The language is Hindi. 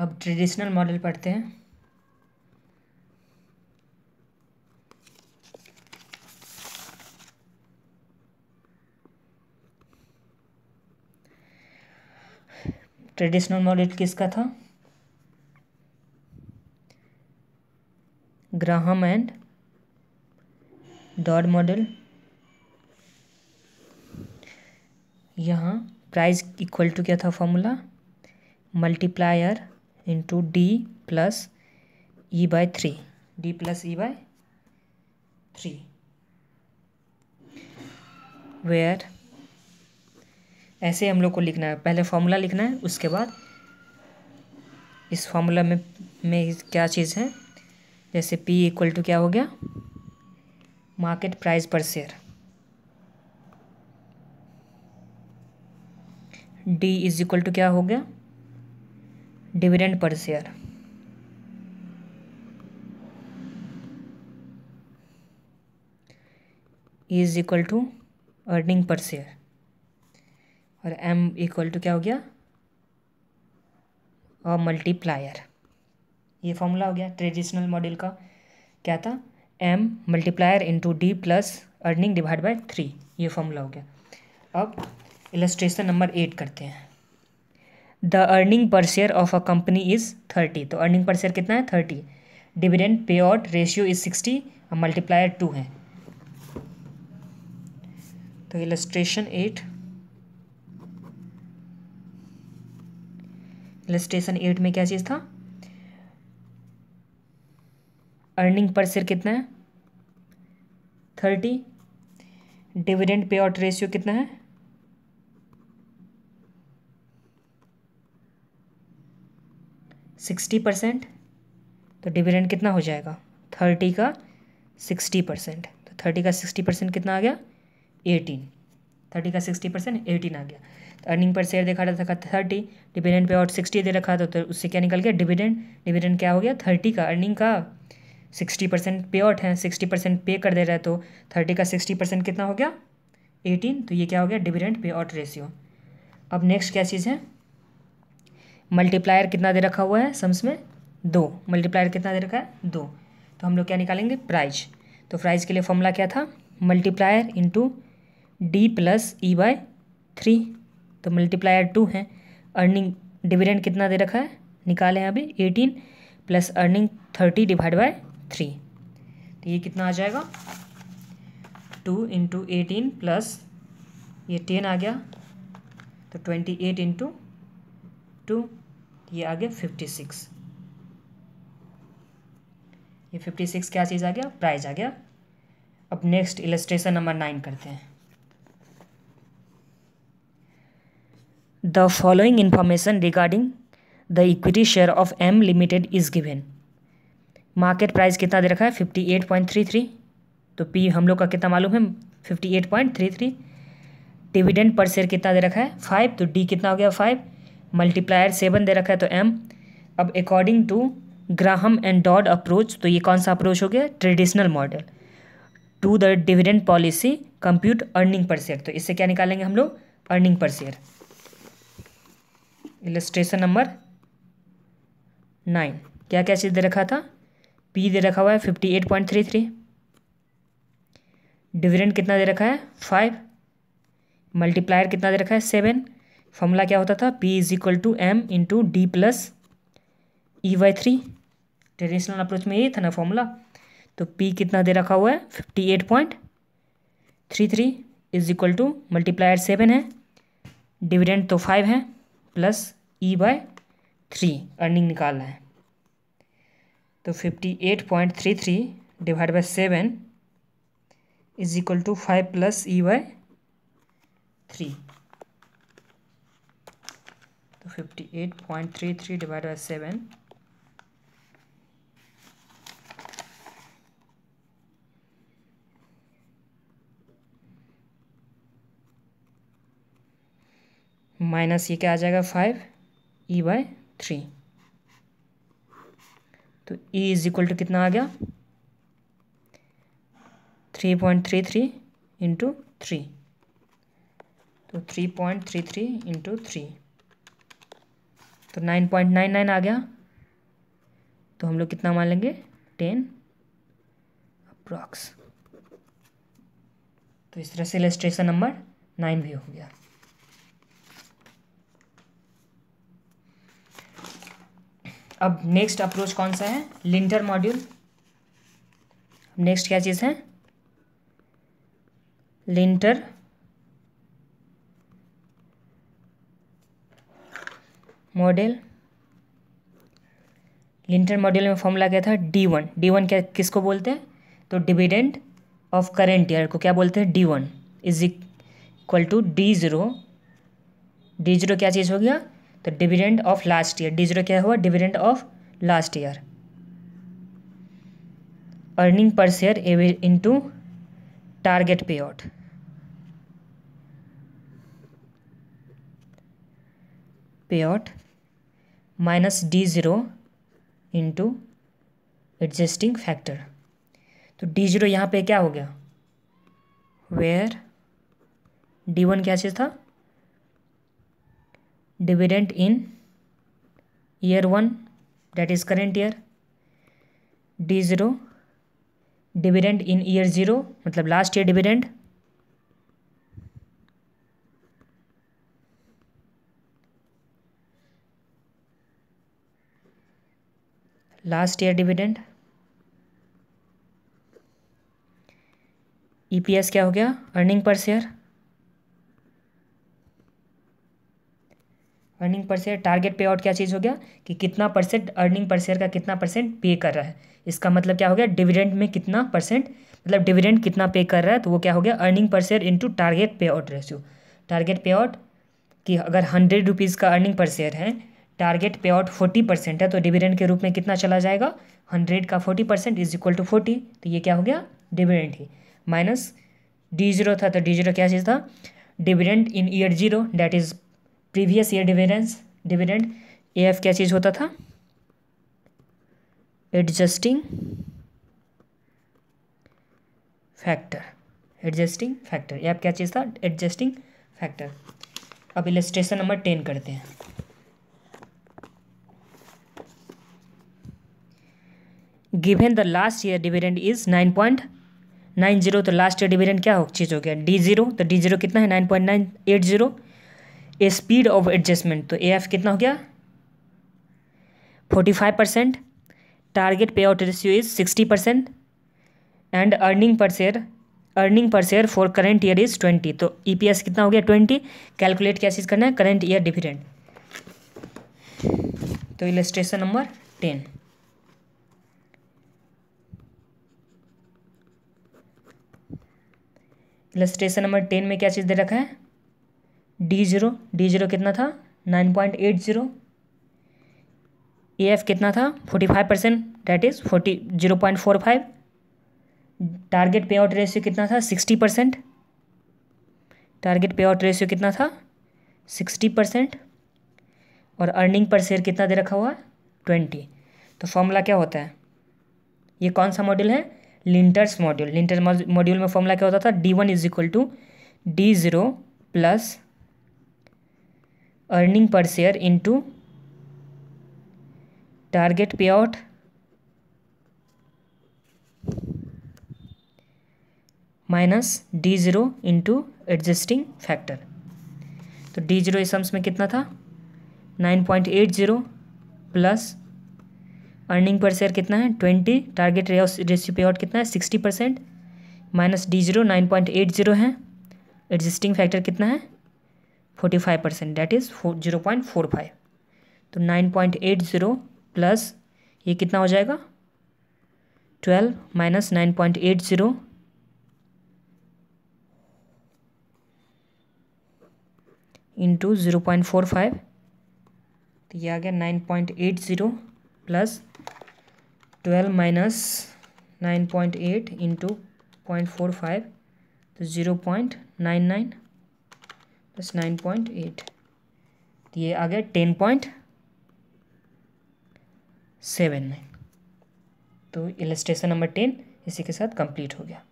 अब ट्रेडिशनल मॉडल पढ़ते हैं ट्रेडिशनल मॉडल किसका था ग्राहम एंड डॉड मॉडल यहाँ प्राइस इक्वल टू क्या था formula multiplier into D plus E by three D plus E by three where ऐसे हम लोग को लिखना है पहले फॉर्मूला लिखना है उसके बाद इस फॉर्मूला में में क्या चीज़ है जैसे पी इक्वल टू क्या हो गया मार्केट प्राइस पर share D is equal to क्या हो गया dividend per share is equal to earning per share और एम इक्वल टू क्या हो गया और मल्टीप्लायर ये फॉर्मूला हो गया ट्रेडिशनल मॉडल का क्या था M multiplier into D plus earning divide by three ये फॉर्मूला हो गया अब इलस्ट्रेशन नंबर एट करते हैं the earning per share of a company is thirty तो अर्निंग पर शेयर कितना है thirty dividend pay out ratio is sixty और मल्टीप्लायर टू है तो इलेस्ट्रेशन एट इलेस्ट्रेशन एट में क्या चीज़ था अर्निंग पर शेयर कितना है thirty dividend pay out ratio कितना है सिक्सटी परसेंट तो डिविडेंड कितना हो जाएगा थर्टी का सिक्सटी परसेंट तो थर्टी का सिक्सटी परसेंट कितना आ गया एटीन थर्टी का सिक्सटी परसेंट एटीन आ गया तो अर्निंग पर शेयर देखा था थर्टी डिविडेंड पे और सिक्सटी दे रखा था तो उससे क्या निकल गया डिविडेंड डिविडेंड क्या हो गया थर्टी का अर्निंग का सिक्सटी परसेंट पे आउट है सिक्सटी परसेंट पे कर दे रहा है तो थर्टी का सिक्सटी परसेंट कितना हो गया एटीन तो ये क्या हो गया डिविडेंड पे आउट रेशियो अब नेक्स्ट क्या चीज़ है मल्टीप्लायर कितना दे रखा हुआ है सम्स में दो मल्टीप्लायर कितना दे रखा है दो तो हम लोग क्या निकालेंगे प्राइज तो प्राइज के लिए फॉर्मूला क्या था multiplier into D plus E by three तो मल्टीप्लायर टू है अर्निंग डिविडेंड कितना दे रखा है निकाले हैं अभी eighteen plus earning thirty divide by three तो ये कितना आ जाएगा टू इंटू एटीन प्लस ये टेन आ गया तो ट्वेंटी एट इंटू टू ये आ गया फिफ्टी सिक्स ये फिफ्टी सिक्स क्या चीज़ आ गया प्राइज आ गया अब नेक्स्ट इलस्ट्रेशन नंबर नाइन करते हैं the following information regarding the equity share of M limited is given market price कितना दे रखा है fifty eight point three three तो पी हम लोग का कितना मालूम है fifty eight point three three dividend per share कितना दे रखा है फाइव तो डी कितना हो गया फाइव मल्टीप्लायर सेवन दे रखा है तो एम अब according to Graham and Dodd approach तो ये कौन सा अप्रोच हो गया traditional model to the dividend policy compute earning per share तो इससे क्या निकालेंगे हम लोग earning per share illustration number nine क्या क्या चीज़ दे रखा था पी दे रखा हुआ है fifty eight point three three dividend कितना दे रखा है फाइव मल्टीप्लायर कितना दे रखा है सेवन फॉर्मूला क्या होता था P is equal to M into D plus E by three traditional approach में यही था ना फॉर्मूला तो पी कितना दे रखा हुआ है fifty eight point three three is equal to multiplier seven है डिविडेंड तो फाइव है plus E by three earning निकालना है तो fifty eight point three three divide by seven is equal to five plus E by three 58.33 fifty eight point three three divide by seven minus ये क्या आ जाएगा फाइव ई बाय थ्री तो ई इज इक्वल टू कितना आ गया three point three three into three तो three point three three into three तो नाइन पॉइंट नाइन नाइन आ गया तो हम लोग कितना मान लेंगे टेन अप्रॉक्स तो इस तरह से इलेस्ट्रेशन नंबर नाइन भी हो गया अब नेक्स्ट अप्रोच कौन सा है लिंटर मॉड्यूल नेक्स्ट क्या चीज़ है लिंटर मॉडल लिंटर मॉडल में फॉर्मूला क्या था डी वन डी वन क्या किसको बोलते हैं तो डिविडेंड ऑफ करेंट ईयर को क्या बोलते हैं D one is equal to D zero D zero क्या चीज़ हो गया तो dividend of last year D zero क्या हुआ dividend of last year earning per share into target पे out pay out minus D zero into adjusting factor तो डी ज़ीरो यहाँ पर क्या हो गया वेयर डी वन क्या चीज़ था dividend in year one that is current year D zero dividend in year zero मतलब last year dividend last year dividend EPS क्या हो गया earning per share earning per share target पे आउट क्या चीज़ हो गया कि कितना परसेंट अर्निंग पर शेयर का कितना परसेंट पे कर रहा है इसका मतलब क्या हो गया डिविडेंड में कितना परसेंट मतलब डिविडेंड कितना पे कर रहा है तो वो क्या हो गया earning per share into target पे आउट रेशियो टारगेट पे आउट कि अगर हंड्रेड रुपीज़ का अर्निंग पर शेयर है टारगेट पे आउट फोर्टी परसेंट है तो डिविडेंड के रूप में कितना चला जाएगा हंड्रेड का forty percent is equal to forty तो ये क्या हो गया डिविडेंड ही माइनस डी जीरो था तो डी जीरो क्या चीज़ था dividend in year zero that is previous year dividends dividend A F क्या चीज़ होता था एडजस्टिंग फैक्टर एडजस्टिंग फैक्टर ये आप क्या चीज़ था एडजस्टिंग फैक्टर अब इलेस्ट्रेशन नंबर टेन करते हैं given the last year dividend is nine point nine zero तो लास्ट ईयर डिविडेंड क्या हो चीज़ हो गया डी जीरो तो डी जीरो कितना है nine point nine eight zero a speed of adjustment तो ए एफ कितना हो गया फोर्टी फाइव परसेंट टारगेट पे out ratio is sixty percent and earning per share earning per share for current year is twenty तो ई पी एस कितना हो गया ट्वेंटी कैलकुलेट क्या चीज़ करना है करेंट ईयर डिविडेंड तो illustration number ten illustration number ten में क्या चीज़ दे रखा है डी जीरो डी जीरो कितना था nine point eight zero A F कितना था forty five percent that is forty zero point four five target पे आउट रेशियो कितना था सिक्सटी परसेंट टारगेट पे आउट रेशियो कितना था सिक्सटी परसेंट और अर्निंग पर शेयर कितना दे रखा हुआ है ट्वेंटी तो फॉर्मूला क्या होता है ये कौन सा मॉडल है लिंटर्स मॉड्यूल लिंटर मॉड्यूल में फॉर्मूला क्या होता था D one is equal to D zero plus earning per share into target पे out minus D zero into adjusting factor तो डी ज़ीरो इस सम्स में कितना था nine point eight zero plus earning per share कितना है twenty target ratio payout कितना है sixty percent minus D zero nine point eight zero है एग्जिस्टिंग फैक्टर कितना है forty five percent that is four zero point four five तो nine point eight zero plus ये कितना हो जाएगा twelve minus nine point eight zero into zero point four five तो ये आ गया nine point eight zero plus twelve minus nine point eight into point four five तो zero point nine nine plus nine point eight तो ये आ गया टेन पॉइंट सेवन नाइन तो इलस्ट्रेशन नंबर टेन इसी के साथ कंप्लीट हो गया